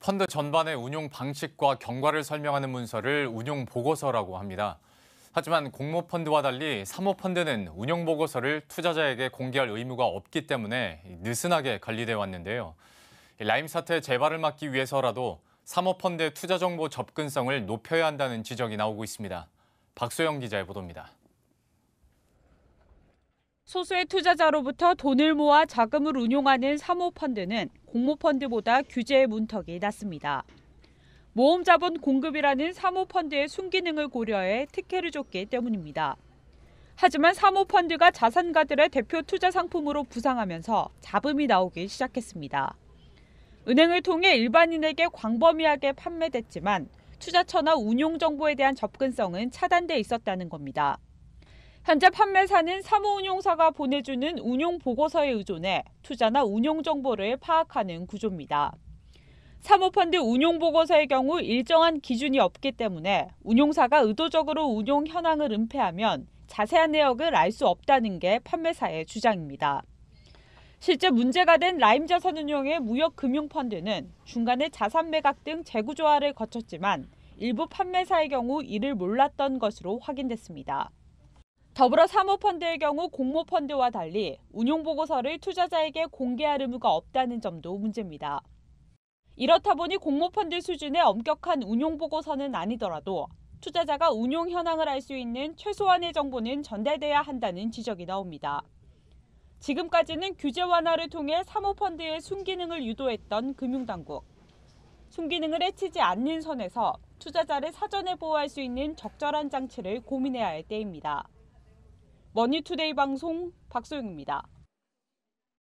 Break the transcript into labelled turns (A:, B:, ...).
A: 펀드 전반의 운용 방식과 경과를 설명하는 문서를 운용 보고서라고 합니다. 하지만 공모 펀드와 달리 사모 펀드는 운용 보고서를 투자자에게 공개할 의무가 없기 때문에 느슨하게 관리되어 왔는데요. 라임 사태 재발을 막기 위해서라도 사모 펀드의 투자 정보 접근성을 높여야 한다는 지적이 나오고 있습니다. 박소영 기자의 보도입니다.
B: 소수의 투자자로부터 돈을 모아 자금을 운용하는 사모펀드는 공모펀드보다 규제의 문턱이 낮습니다. 모험자본 공급이라는 사모펀드의 순기능을 고려해 특혜를 줬기 때문입니다. 하지만 사모펀드가 자산가들의 대표 투자 상품으로 부상하면서 잡음이 나오기 시작했습니다. 은행을 통해 일반인에게 광범위하게 판매됐지만 투자처나 운용 정보에 대한 접근성은 차단돼 있었다는 겁니다. 현재 판매사는 사모운용사가 보내주는 운용 보고서에 의존해 투자나 운용 정보를 파악하는 구조입니다. 사모펀드 운용 보고서의 경우 일정한 기준이 없기 때문에 운용사가 의도적으로 운용 현황을 은폐하면 자세한 내역을 알 수 없다는 게 판매사의 주장입니다. 실제 문제가 된 라임자산운용의 무역금융펀드는 중간에 자산 매각 등 재구조화를 거쳤지만 일부 판매사의 경우 이를 몰랐던 것으로 확인됐습니다. 더불어 사모펀드의 경우 공모펀드와 달리 운용보고서를 투자자에게 공개할 의무가 없다는 점도 문제입니다. 이렇다 보니 공모펀드 수준의 엄격한 운용보고서는 아니더라도 투자자가 운용 현황을 알 수 있는 최소한의 정보는 전달돼야 한다는 지적이 나옵니다. 지금까지는 규제 완화를 통해 사모펀드의 순기능을 유도했던 금융당국. 순기능을 해치지 않는 선에서 투자자를 사전에 보호할 수 있는 적절한 장치를 고민해야 할 때입니다. 머니투데이 방송 박소영입니다.